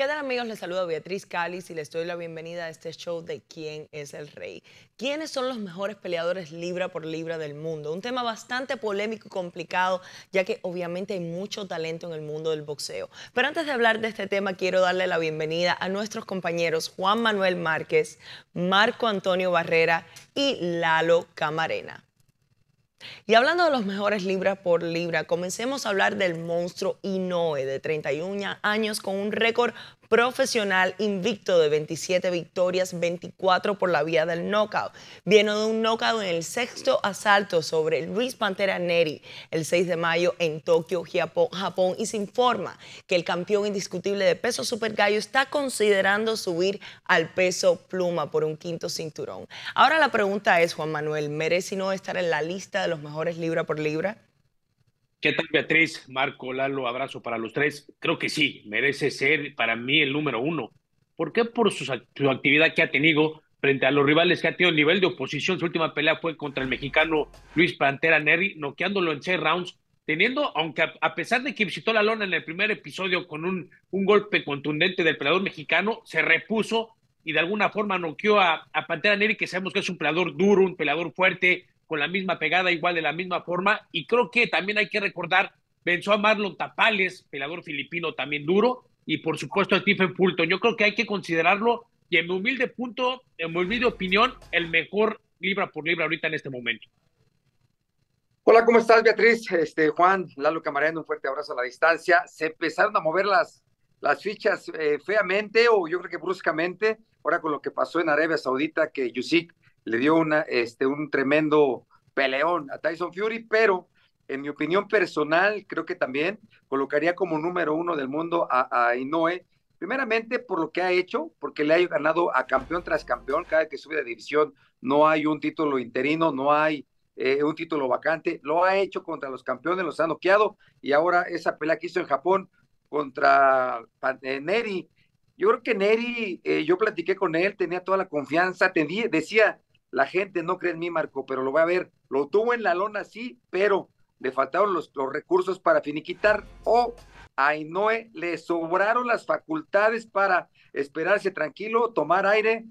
¿Qué tal amigos? Les saludo a Beatriz Calis y les doy la bienvenida a este show de ¿Quién es el rey? ¿Quiénes son los mejores peleadores libra por libra del mundo? Un tema bastante polémico y complicado, ya que obviamente hay mucho talento en el mundo del boxeo. Pero antes de hablar de este tema, quiero darle la bienvenida a nuestros compañeros Juan Manuel Márquez, Marco Antonio Barrera y Lalo Camarena. Y hablando de los mejores libras por libra, comencemos a hablar del monstruo Inoue de 31 años con un récord profesional invicto de 27 victorias, 24 por la vía del knockout. Viene de un knockout en el sexto asalto sobre el Luis Pantera Neri el 6 de mayo en Tokio, Japón, y se informa que el campeón indiscutible de peso super gallo está considerando subir al peso pluma por un quinto cinturón. Ahora la pregunta es, Juan Manuel, ¿merece no estar en la lista de los mejores libra por libra? ¿Qué tal Beatriz? Marco, Lalo, abrazo para los tres. Creo que sí, merece ser para mí el número uno. ¿Por qué? Por su, actividad que ha tenido frente a los rivales que ha tenido nivel de oposición. Su última pelea fue contra el mexicano Luis Pantera Neri, noqueándolo en seis rounds, teniendo, aunque a, a, pesar de que visitó la lona en el primer episodio con un, un golpe contundente del peleador mexicano, se repuso y de alguna forma noqueó a, a Pantera Neri, que sabemos que es un peleador duro, un peleador fuerte, con la misma pegada, igual de la misma forma. Y creo que también hay que recordar, venció a Marlon Tapales, pelador filipino también duro, y por supuesto a Stephen Fulton. Yo creo que hay que considerarlo, y en mi humilde punto, en mi humilde opinión, el mejor libra por libra ahorita en este momento. Hola, ¿cómo estás, Beatriz? Este, Juan, Lalo Camarena, un fuerte abrazo a la distancia. Se empezaron a mover las, las fichas eh, feamente o yo creo que bruscamente, ahora con lo que pasó en Arabia Saudita, que Yusik le dio una, este, un tremendo peleón a Tyson Fury, pero en mi opinión personal, creo que también colocaría como número uno del mundo a, Inoue, primeramente por lo que ha hecho, porque le ha ganado a campeón tras campeón, cada que sube de división no hay un título interino, no hay eh, un título vacante, lo ha hecho contra los campeones, los ha noqueado y ahora esa pelea que hizo en Japón contra eh, Neri, yo creo que Neri, eh, yo platiqué con él, tenía toda la confianza, decía, la gente no cree en mí, Marco, pero lo va a ver. Lo tuvo en la lona, sí, pero le faltaron los, recursos para finiquitar o a Inoue le sobraron las facultades para esperarse tranquilo, tomar aire,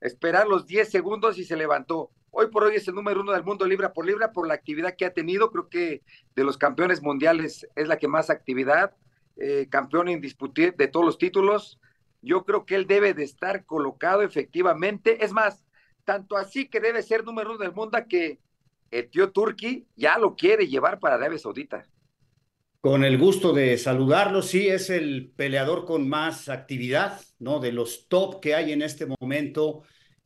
esperar los 10 segundos y se levantó. Hoy por hoy es el número uno del mundo libra por libra por la actividad que ha tenido. Creo que de los campeones mundiales es la que más actividad, eh, campeón indiscutible de todos los títulos. Yo creo que él debe de estar colocado efectivamente. Es más, tanto así que debe ser número uno del mundo que el tío Turki ya lo quiere llevar para Arabia Saudita. Con el gusto de saludarlo, sí, es el peleador con más actividad, ¿no? De los top que hay en este momento.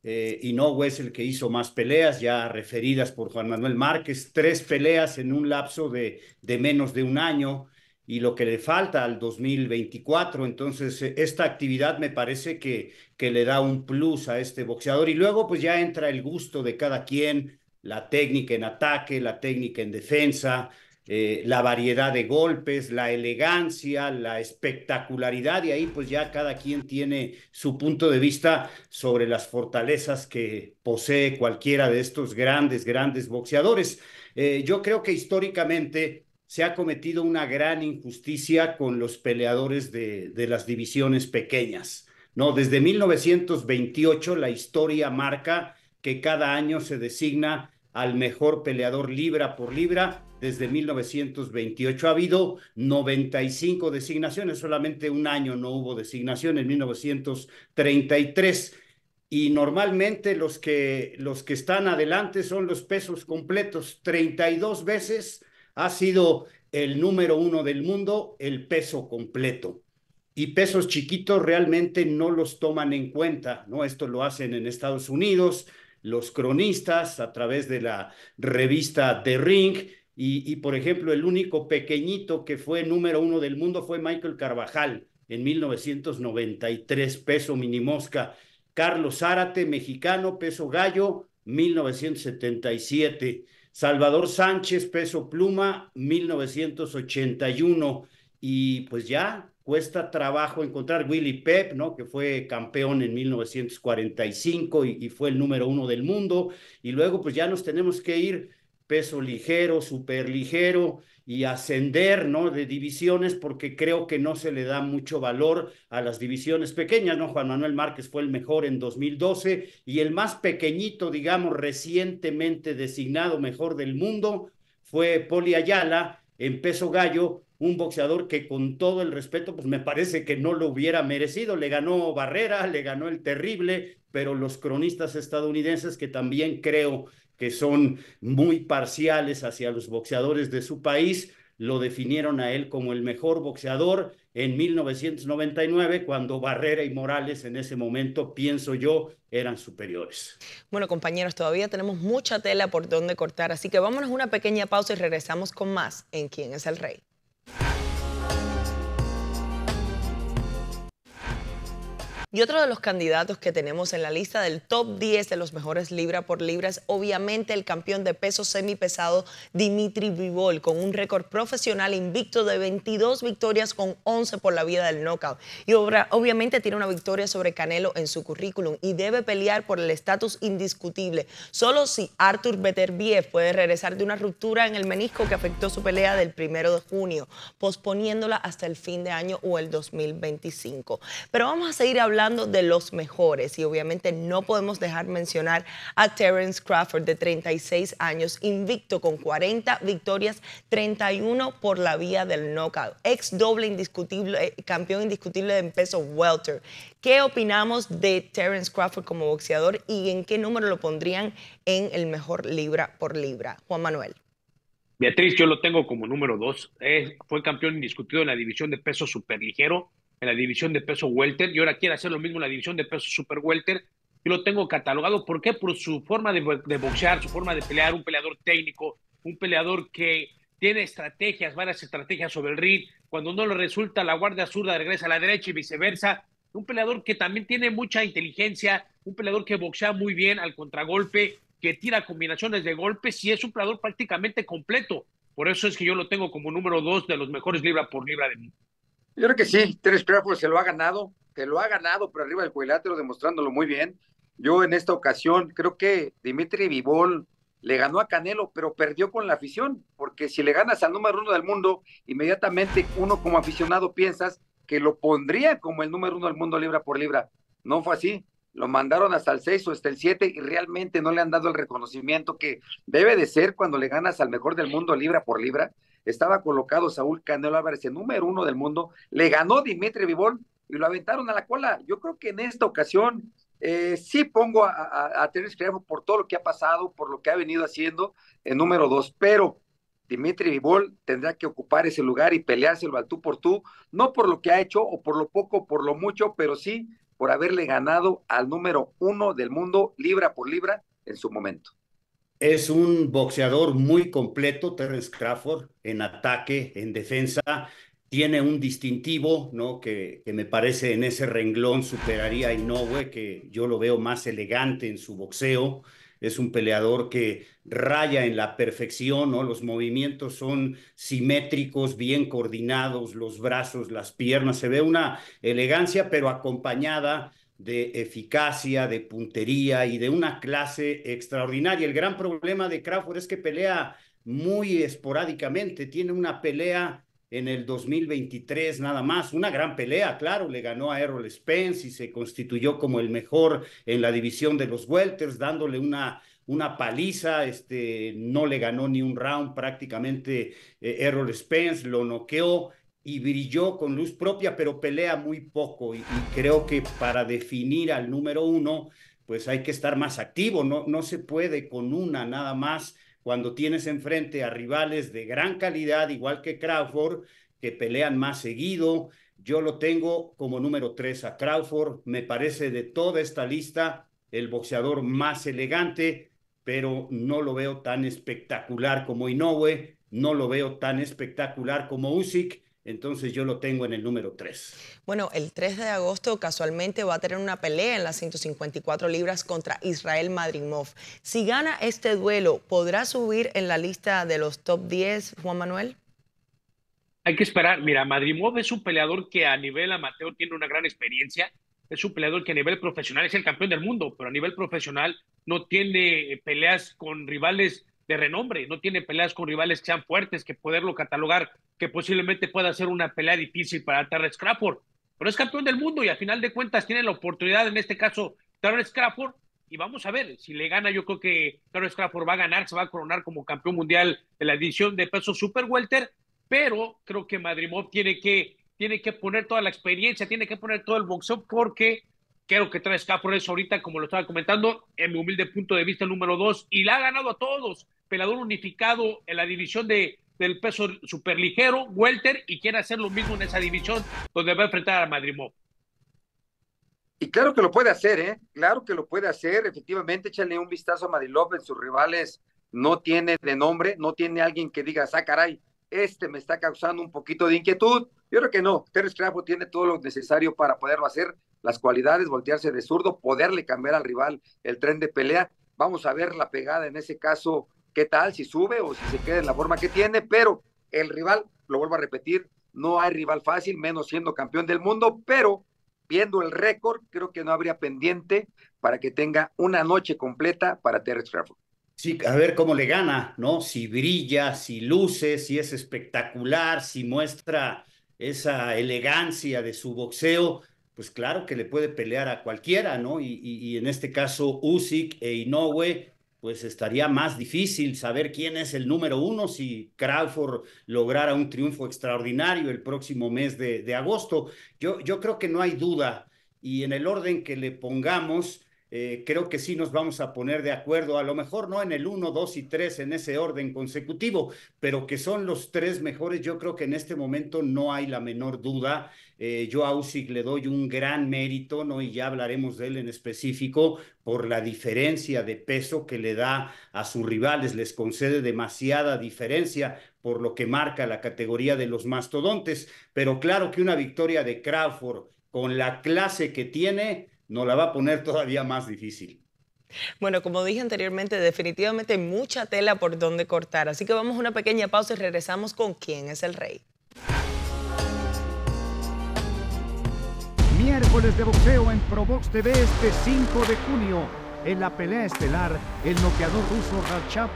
Eh, y Inoue es el que hizo más peleas, ya referidas por Juan Manuel Márquez, tres peleas en un lapso de, de menos de un año y lo que le falta al 2024. Entonces, eh, esta actividad me parece que, que le da un plus a este boxeador. Y luego, pues ya entra el gusto de cada quien, la técnica en ataque, la técnica en defensa, eh, la variedad de golpes, la elegancia, la espectacularidad. Y ahí, pues ya cada quien tiene su punto de vista sobre las fortalezas que posee cualquiera de estos grandes, grandes boxeadores. Eh, yo creo que históricamente se ha cometido una gran injusticia con los peleadores de, las divisiones pequeñas. No, desde 1928 la historia marca que cada año se designa al mejor peleador libra por libra desde 1928. Ha habido 95 designaciones, solamente un año no hubo designación en 1933. Y normalmente los que, los que están adelante son los pesos completos. 32 veces ha sido el número uno del mundo, el peso completo. Y pesos chiquitos realmente no los toman en cuenta, ¿no? Esto lo hacen en Estados Unidos, los cronistas a través de la revista The Ring. Y, y, por ejemplo, el único pequeñito que fue número uno del mundo fue Michael Carvajal en 1993, peso minimosca. Carlos Zárate, mexicano, peso gallo, 1977. Salvador Sánchez, peso pluma, 1981. Y pues ya cuesta trabajo encontrar Willy Pep, ¿no? Que fue campeón en 1945 y, y fue el número uno del mundo. Y luego pues ya nos tenemos que ir peso ligero, ligero, y ascender, ¿no? De divisiones, porque creo que no se le da mucho valor a las divisiones pequeñas, ¿no? Juan Manuel Márquez fue el mejor en 2012 y el más pequeñito, digamos, recientemente designado mejor del mundo fue Poli Ayala en peso gallo, un boxeador que con todo el respeto, pues me parece que no lo hubiera merecido. Le ganó Barrera, le ganó el terrible, pero los cronistas estadounidenses que también creo que son muy parciales hacia los boxeadores de su país, lo definieron a él como el mejor boxeador en 1999, cuando Barrera y Morales en ese momento, pienso yo, eran superiores. Bueno, compañeros, todavía tenemos mucha tela por donde cortar, así que vámonos una pequeña pausa y regresamos con más en Quién es el Rey. Y otro de los candidatos que tenemos en la lista del top 10 de los mejores libra por libra es obviamente el campeón de peso semipesado Dimitri Vivol, con un récord profesional invicto de 22 victorias con 11 por la vida del knockout. Y obviamente tiene una victoria sobre Canelo en su currículum y debe pelear por el estatus indiscutible. Solo si Arthur Beterbiev puede regresar de una ruptura en el menisco que afectó su pelea del primero de junio, posponiéndola hasta el fin de año o el 2025. Pero vamos a seguir hablando de los mejores y obviamente no podemos dejar mencionar a Terence Crawford de 36 años, invicto con 40 victorias, 31 por la vía del nocaut ex doble indiscutible, eh, campeón indiscutible en peso welter. ¿Qué opinamos de Terence Crawford como boxeador y en qué número lo pondrían en el mejor libra por libra? Juan Manuel. Beatriz, yo lo tengo como número dos. Eh, fue campeón indiscutido en la división de peso superligero en la división de peso welter y ahora quiere hacer lo mismo en la división de peso super welter. Yo lo tengo catalogado, ¿por qué? Por su forma de, boxear, su forma de pelear, un peleador técnico, un peleador que tiene estrategias, varias estrategias sobre el ring. Cuando no le resulta, la guardia zurda regresa a la derecha y viceversa. Un peleador que también tiene mucha inteligencia, un peleador que boxea muy bien al contragolpe, que tira combinaciones de golpes y es un peleador prácticamente completo. Por eso es que yo lo tengo como número dos de los mejores libra por libra de, yo creo que sí, Terence Crawford se lo ha ganado, se lo ha ganado por arriba del cuadrilátero, demostrándolo muy bien. Yo en esta ocasión creo que Dimitri Vivol le ganó a Canelo, pero perdió con la afición, porque si le ganas al número uno del mundo, inmediatamente uno como aficionado piensas que lo pondría como el número uno del mundo libra por libra. No fue así. Lo mandaron hasta el seis o hasta el 7 y realmente no le han dado el reconocimiento que debe de ser cuando le ganas al mejor del mundo libra por libra estaba colocado Saúl Canelo Álvarez el número uno del mundo, le ganó Dimitri Vivol y lo aventaron a la cola. Yo creo que en esta ocasión eh, sí pongo a, a, a por todo lo que ha pasado, por lo que ha venido haciendo en número dos, pero Dimitri Vivol tendrá que ocupar ese lugar y peleárselo al tú por tú, no por lo que ha hecho o por lo poco, o por lo mucho, pero sí por haberle ganado al número uno del mundo libra por libra en su momento. Es un boxeador muy completo, Terence Crawford, en ataque, en defensa. Tiene un distintivo, ¿no? Que, me parece en ese renglón superaría a Inoue, que yo lo veo más elegante en su boxeo. Es un peleador que raya en la perfección, ¿no? Los movimientos son simétricos, bien coordinados, los brazos, las piernas. Se ve una elegancia, pero acompañada de eficacia, de puntería y de una clase extraordinaria. El gran problema de Crawford es que pelea muy esporádicamente, tiene una pelea en el 2023 nada más, una gran pelea, claro, le ganó a Errol Spence y se constituyó como el mejor en la división de los welters, dándole una una paliza, este, no le ganó ni un round prácticamente eh, Errol Spence, lo noqueó y brilló con luz propia, pero pelea muy poco. Y, creo que para definir al número uno, pues hay que estar más activo. No, no se puede con una nada más cuando tienes enfrente a rivales de gran calidad, igual que Crawford, que pelean más seguido. Yo lo tengo como número tres a Crawford. Me parece de toda esta lista el boxeador más elegante, pero no lo veo tan espectacular como Inoue, no lo veo tan espectacular como Usyk entonces yo lo tengo en el número 3. Bueno, el 3 de agosto casualmente va a tener una pelea en las 154 libras contra Israel Madrimov. Si gana este duelo, ¿podrá subir en la lista de los top 10, Juan Manuel? Hay que esperar. Mira, Madrimov es un peleador que a nivel amateur tiene una gran experiencia. Es un peleador que a nivel profesional es el campeón del mundo, pero a nivel profesional no tiene peleas con rivales de renombre, no tiene peleas con rivales que sean fuertes, que poderlo catalogar, que posiblemente pueda ser una pelea difícil para Terrence Crawford, pero es campeón del mundo y a final de cuentas tiene la oportunidad, en este caso Terrence Crawford, y vamos a ver, si le gana, yo creo que Terrence Crawford va a ganar, se va a coronar como campeón mundial de la edición de peso super welter, pero creo que Madrimov tiene que, tiene que poner toda la experiencia, tiene que poner todo el boxeo, porque creo que Terrence Crawford es ahorita, como lo estaba comentando, en mi humilde punto de vista, número dos, y la ha ganado a todos, pelador unificado en la división de, del peso superligero, welter, y quiere hacer lo mismo en esa división donde va a enfrentar a Madrimov. Y claro que lo puede hacer, ¿eh? Claro que lo puede hacer. Efectivamente, échale un vistazo a Madilov en sus rivales. No tiene de nombre, no tiene alguien que diga, ah, caray, este me está causando un poquito de inquietud. Yo creo que no. Teres tiene todo lo necesario para poderlo hacer. Las cualidades, voltearse de zurdo, poderle cambiar al rival el tren de pelea. Vamos a ver la pegada en ese caso qué tal, si sube o si se queda en la forma que tiene, pero el rival, lo vuelvo a repetir, no hay rival fácil, menos siendo campeón del mundo, pero viendo el récord, creo que no habría pendiente para que tenga una noche completa para Terrence Crawford. Sí, a ver cómo le gana, ¿no? Si brilla, si luce, si es espectacular, si muestra esa elegancia de su boxeo, pues claro que le puede pelear a cualquiera, ¿no? Y, en este caso, Usyk e Inoue pues estaría más difícil saber quién es el número uno si Crawford lograra un triunfo extraordinario el próximo mes de, agosto. Yo, yo creo que no hay duda y en el orden que le pongamos, eh, creo que sí nos vamos a poner de acuerdo, a lo mejor no en el 1, 2 y 3 en ese orden consecutivo, pero que son los tres mejores, yo creo que en este momento no hay la menor duda. Eh, yo a Usyk le doy un gran mérito, ¿no? y ya hablaremos de él en específico, por la diferencia de peso que le da a sus rivales, les concede demasiada diferencia por lo que marca la categoría de los mastodontes, pero claro que una victoria de Crawford con la clase que tiene, no la va a poner todavía más difícil. Bueno, como dije anteriormente, definitivamente hay mucha tela por donde cortar, así que vamos a una pequeña pausa y regresamos con quién es el rey. Miércoles de boxeo en Probox TV este 5 de junio en la pelea estelar, el noqueador ruso Rachab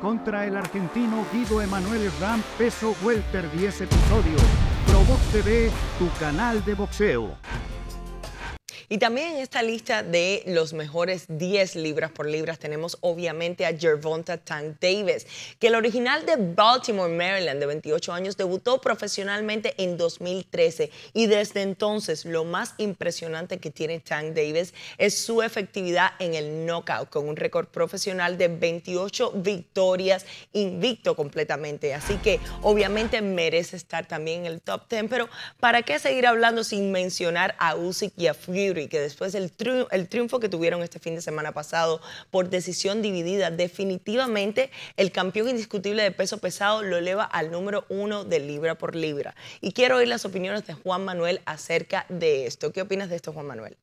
contra el argentino Guido Emanuel Ram, peso welter 10 episodios. Probox TV, tu canal de boxeo. Y también en esta lista de los mejores 10 libras por libras tenemos obviamente a Gervonta Tank Davis, que el original de Baltimore, Maryland, de 28 años, debutó profesionalmente en 2013 y desde entonces lo más impresionante que tiene Tank Davis es su efectividad en el knockout, con un récord profesional de 28 victorias invicto completamente. Así que obviamente merece estar también en el top 10, pero ¿para qué seguir hablando sin mencionar a Usyk y a Fury? y que después del el triunfo que tuvieron este fin de semana pasado por decisión dividida, definitivamente el campeón indiscutible de peso pesado lo eleva al número uno de libra por libra. Y quiero oír las opiniones de Juan Manuel acerca de esto. ¿Qué opinas de esto, Juan Manuel?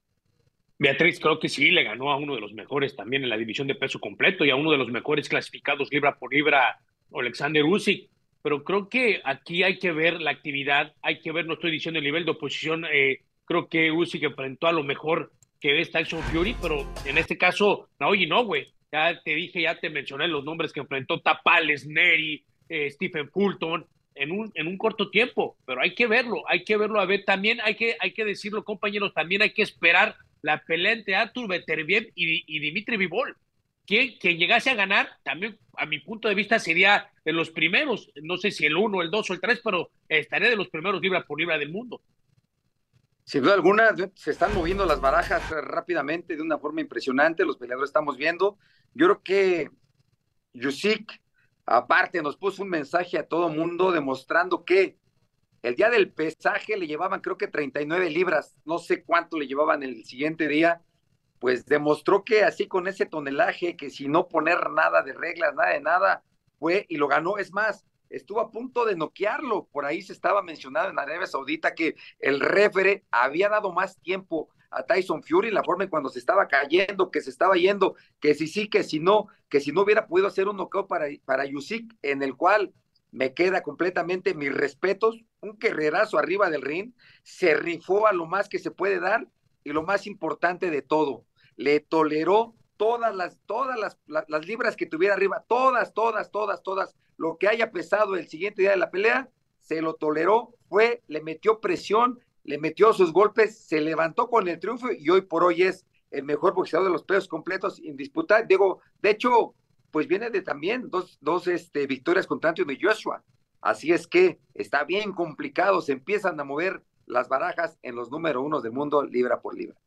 Beatriz, creo que sí, le ganó a uno de los mejores también en la división de peso completo y a uno de los mejores clasificados libra por libra, Alexander Usyk. Pero creo que aquí hay que ver la actividad, hay que ver, no estoy diciendo el nivel de oposición eh, Creo que que enfrentó a lo mejor que es Tyson Fury, pero en este caso, no, oye, no, güey. Ya te dije, ya te mencioné los nombres que enfrentó Tapales, Neri, eh, Stephen Fulton, en un, en un corto tiempo, pero hay que verlo, hay que verlo a ver. También hay que, hay que decirlo, compañeros, también hay que esperar la pelea entre Artur Beterbiev y, Dimitri Vivol. Quien, quien llegase a ganar, también a mi punto de vista sería de los primeros, no sé si el uno, el dos o el tres, pero estaría de los primeros libra por libra del mundo. Sin duda alguna, se están moviendo las barajas eh, rápidamente de una forma impresionante, los peleadores estamos viendo. Yo creo que Yusik, aparte, nos puso un mensaje a todo mundo demostrando que el día del pesaje le llevaban creo que 39 libras, no sé cuánto le llevaban el siguiente día, pues demostró que así con ese tonelaje, que si no poner nada de reglas, nada de nada, fue y lo ganó. Es más, estuvo a punto de noquearlo. Por ahí se estaba mencionando en la Arabia Saudita que el refere había dado más tiempo a Tyson Fury, la forma en cuando se estaba cayendo, que se estaba yendo, que si sí, que si no, que si no hubiera podido hacer un noqueo para, para Yusik, en el cual me queda completamente mis respetos, un guerrerazo arriba del ring, se rifó a lo más que se puede dar y lo más importante de todo, le toleró todas las, todas las, las libras que tuviera arriba, todas, todas, todas, todas, lo que haya pesado el siguiente día de la pelea, se lo toleró, fue, le metió presión, le metió sus golpes, se levantó con el triunfo y hoy por hoy es el mejor boxeador de los pesos completos en disputa. Digo, de hecho, pues viene de también dos, dos este, victorias contra Anthony Joshua. Así es que está bien complicado, se empiezan a mover las barajas en los número uno del mundo libra por libra.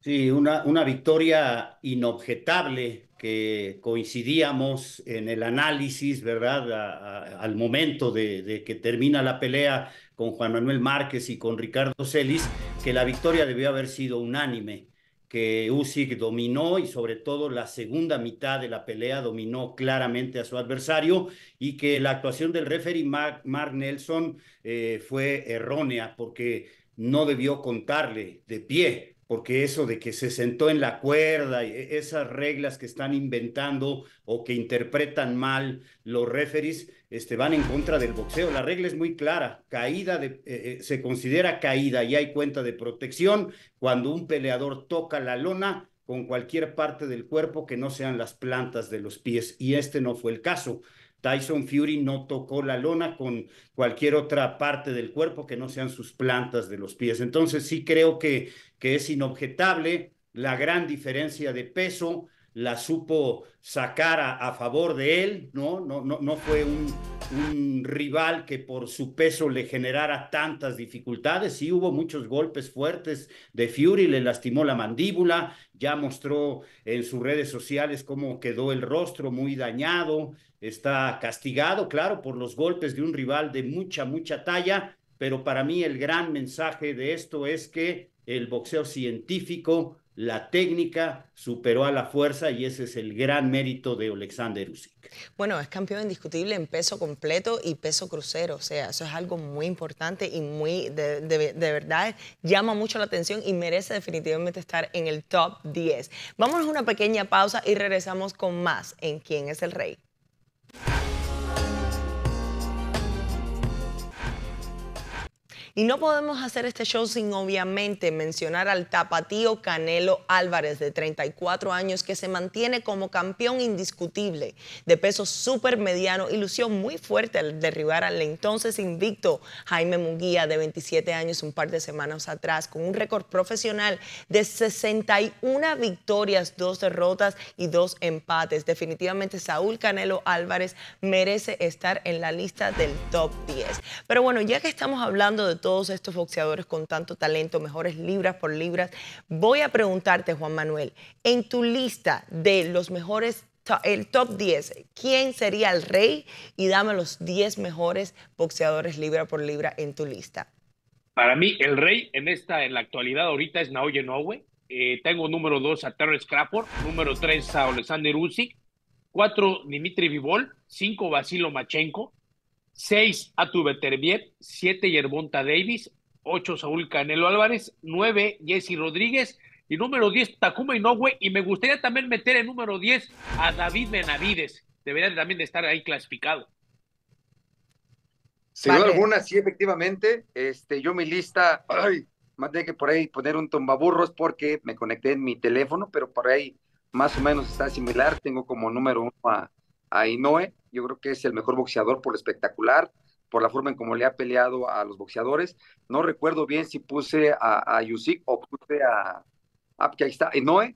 Sí, una, una victoria inobjetable que coincidíamos en el análisis, ¿verdad? al momento de, que termina la pelea con Juan Manuel Márquez y con Ricardo Celis, que la victoria debió haber sido unánime, que Usyk dominó y sobre todo la segunda mitad de la pelea dominó claramente a su adversario y que la actuación del referee Mark, Nelson eh, fue errónea porque no debió contarle de pie porque eso de que se sentó en la cuerda, y e, esas reglas que están inventando o que interpretan mal los referees, este, van en contra del boxeo. La regla es muy clara, caída eh, eh, se considera caída y hay cuenta de protección cuando un peleador toca la lona con cualquier parte del cuerpo que no sean las plantas de los pies, y este no fue el caso. Tyson Fury no tocó la lona con cualquier otra parte del cuerpo que no sean sus plantas de los pies. Entonces sí creo que, que es inobjetable la gran diferencia de peso, la supo sacar a, favor de él, ¿no? No, no, no fue un, un rival que por su peso le generara tantas dificultades. y hubo muchos golpes fuertes de Fury, le lastimó la mandíbula, ya mostró en sus redes sociales cómo quedó el rostro muy dañado, está castigado, claro, por los golpes de un rival de mucha, mucha talla, pero para mí el gran mensaje de esto es que el boxeo científico la técnica superó a la fuerza y ese es el gran mérito de Alexander Usyk. Bueno, es campeón indiscutible en peso completo y peso crucero, o sea, eso es algo muy importante y muy de, de verdad llama mucho la atención y merece definitivamente estar en el top 10. Vamos a una pequeña pausa y regresamos con más en ¿Quién es el rey? Y no podemos hacer este show sin obviamente mencionar al tapatío Canelo Álvarez de 34 años que se mantiene como campeón indiscutible de peso súper mediano y lució muy fuerte al derribar al entonces invicto Jaime Munguía de 27 años un par de semanas atrás con un récord profesional de 61 victorias, dos derrotas y dos empates. Definitivamente Saúl Canelo Álvarez merece estar en la lista del top 10. Pero bueno, ya que estamos hablando de todo todos estos boxeadores con tanto talento, mejores libras por libras. Voy a preguntarte, Juan Manuel, en tu lista de los mejores, el top 10, ¿quién sería el rey? Y dame los 10 mejores boxeadores libra por libra en tu lista. Para mí, el rey en esta, en la actualidad ahorita es Naoya Inoue. Eh, tengo número 2 a Terrence Crawford, número 3 a Olesander Usyk, 4 Dimitri Vivol, 5 Basilo Machenko, 6 Tuve Terbiet, 7 Yerbonta Davis, 8 Saúl Canelo Álvarez, 9 Jesse Rodríguez y número 10 Takuma Inoue. Y me gustaría también meter en número 10 a David Benavides. Debería también de estar ahí clasificado. Si alguna, sí, efectivamente. Este, yo mi lista, ay, más de que por ahí poner un tombaburros porque me conecté en mi teléfono, pero por ahí más o menos está similar. Tengo como número uno a a Inoue. Yo creo que es el mejor boxeador por lo espectacular, por la forma en cómo le ha peleado a los boxeadores. No recuerdo bien si puse a, Yusik o puse a, ah, que ahí está, Inoue.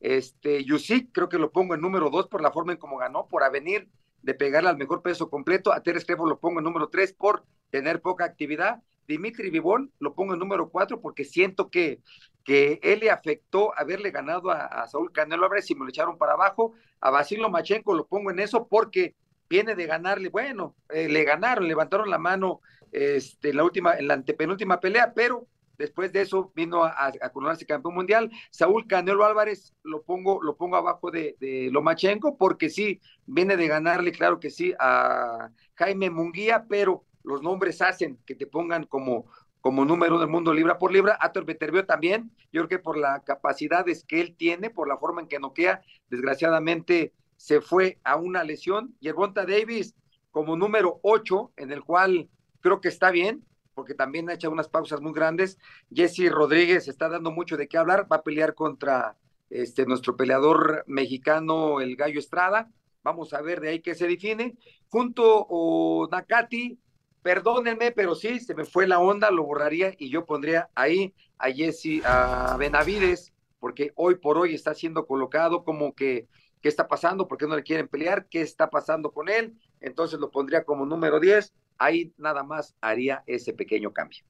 Este, Yusik creo que lo pongo en número dos por la forma en cómo ganó, por avenir de pegarle al mejor peso completo. A Teres Trevor lo pongo en número tres por tener poca actividad. Dimitri Vivón lo pongo en número cuatro porque siento que que él le afectó haberle ganado a, Saúl Canelo Álvarez y me lo echaron para abajo. A Basil Lomachenko lo pongo en eso porque viene de ganarle, bueno, eh, le ganaron, levantaron la mano este, en la última, en la antepenúltima pelea, pero después de eso vino a, coronarse campeón mundial. Saúl Canelo Álvarez lo pongo, lo pongo abajo de, de, Lomachenko porque sí, viene de ganarle, claro que sí, a Jaime Munguía, pero los nombres hacen que te pongan como, como número del mundo libra por libra. Ator veterbio también, yo creo que por las capacidades que él tiene, por la forma en que noquea, desgraciadamente se fue a una lesión. Y Davis como número ocho, en el cual creo que está bien, porque también ha hecho unas pausas muy grandes. Jesse Rodríguez está dando mucho de qué hablar, va a pelear contra este, nuestro peleador mexicano, el Gallo Estrada. Vamos a ver de ahí qué se define. Junto o Nakati, perdónenme, pero sí, se me fue la onda, lo borraría y yo pondría ahí a Jesse, a Benavides, porque hoy por hoy está siendo colocado como que, ¿qué está pasando? ¿Por qué no le quieren pelear? ¿Qué está pasando con él? Entonces lo pondría como número 10, ahí nada más haría ese pequeño cambio.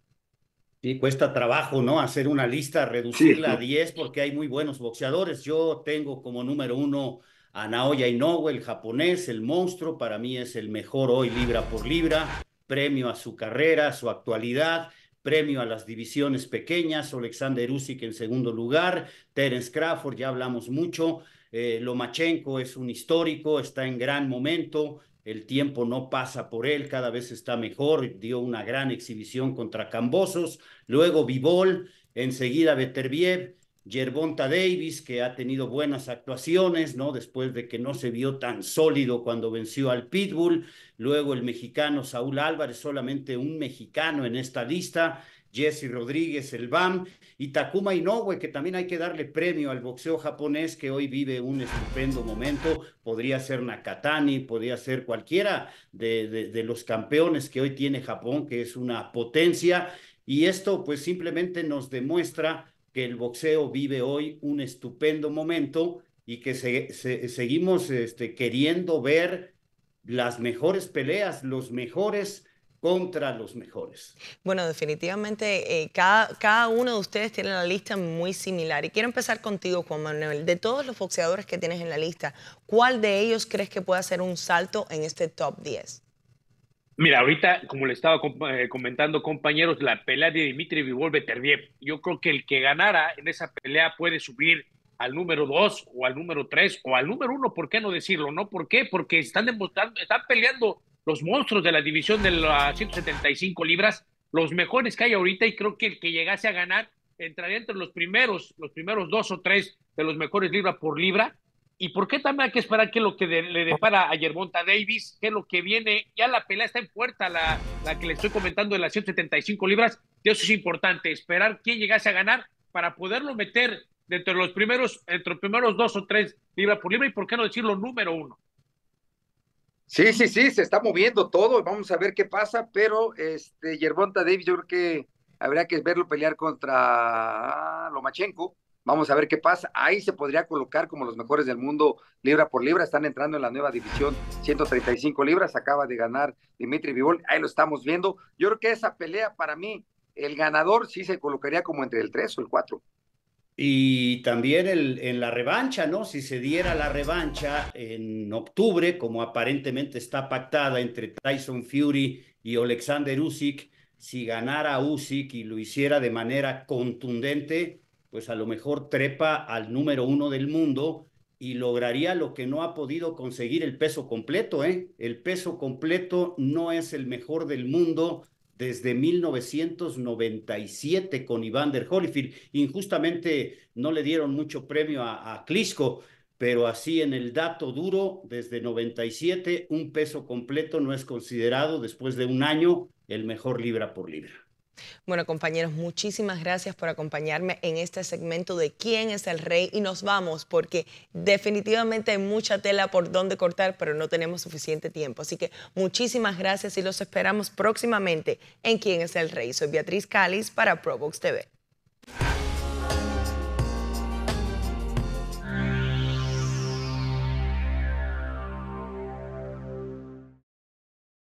Sí, cuesta trabajo, ¿no? Hacer una lista, reducirla a 10 porque hay muy buenos boxeadores. Yo tengo como número uno a Naoya Inoue, el japonés, el monstruo, para mí es el mejor hoy libra por libra premio a su carrera, a su actualidad, premio a las divisiones pequeñas, Alexander Usyk en segundo lugar, Terence Crawford, ya hablamos mucho, eh, Lomachenko es un histórico, está en gran momento, el tiempo no pasa por él, cada vez está mejor, dio una gran exhibición contra Cambosos, luego Vivol, enseguida Beterbiev, Yerbonta Davis, que ha tenido buenas actuaciones, ¿no? Después de que no se vio tan sólido cuando venció al Pitbull. Luego el mexicano Saúl Álvarez, solamente un mexicano en esta lista. Jesse Rodríguez, el BAM, y Takuma Inoue, que también hay que darle premio al boxeo japonés que hoy vive un estupendo momento. Podría ser Nakatani, podría ser cualquiera de, de los campeones que hoy tiene Japón, que es una potencia. Y esto pues simplemente nos demuestra que el boxeo vive hoy un estupendo momento y que seguimos este, queriendo ver las mejores peleas, los mejores contra los mejores. Bueno, definitivamente eh, cada, cada, uno de ustedes tiene la lista muy similar. Y quiero empezar contigo, Juan Manuel. De todos los boxeadores que tienes en la lista, ¿cuál de ellos crees que puede hacer un salto en este top 10? Mira, ahorita, como le estaba eh, comentando, compañeros, la pelea de Dimitri Vivol-Beterbiev. Yo creo que el que ganara en esa pelea puede subir al número 2 o al número 3 o al número 1, ¿por qué no decirlo? ¿No? ¿Por qué? Porque están, demostrando, están peleando los monstruos de la división de las 175 libras, los mejores que hay ahorita y creo que el que llegase a ganar entraría entre los primeros, los primeros dos o tres de los mejores libra por libra ¿Y por qué también hay que esperar qué es lo que le depara a Yermonta Davis? que es lo que viene? Ya la pelea está en puerta, la, que le estoy comentando de las 175 libras. De eso es importante, esperar quién llegase a ganar para poderlo meter entre los primeros, entre los primeros dos o tres libras por libra y por qué no decirlo número uno. Sí, sí, sí, se está moviendo todo, vamos a ver qué pasa, pero este Yerbonta Davis yo creo que habría que verlo pelear contra Lomachenko Vamos a ver qué pasa. Ahí se podría colocar como los mejores del mundo libra por libra. Están entrando en la nueva división 135 libras. Acaba de ganar Dimitri Vivol. Ahí lo estamos viendo. Yo creo que esa pelea para mí, el ganador sí se colocaría como entre el 3 o el 4. Y también el, en la revancha, ¿no? Si se diera la revancha en octubre, como aparentemente está pactada entre Tyson Fury y Alexander Usyk, si ganara Usyk y lo hiciera de manera contundente, pues a lo mejor trepa al número uno del mundo y lograría lo que no ha podido conseguir el peso completo. ¿eh? El peso completo no es el mejor del mundo desde 1997 con Iván der Holyfield. Injustamente no le dieron mucho premio a, a pero así en el dato duro, desde 97 un peso completo no es considerado después de un año el mejor libra por libra. Bueno, compañeros, muchísimas gracias por acompañarme en este segmento de quién es el rey y nos vamos porque definitivamente hay mucha tela por donde cortar, pero no tenemos suficiente tiempo. Así que muchísimas gracias y los esperamos próximamente en quién es el rey. Soy Beatriz Cáliz para Provox TV.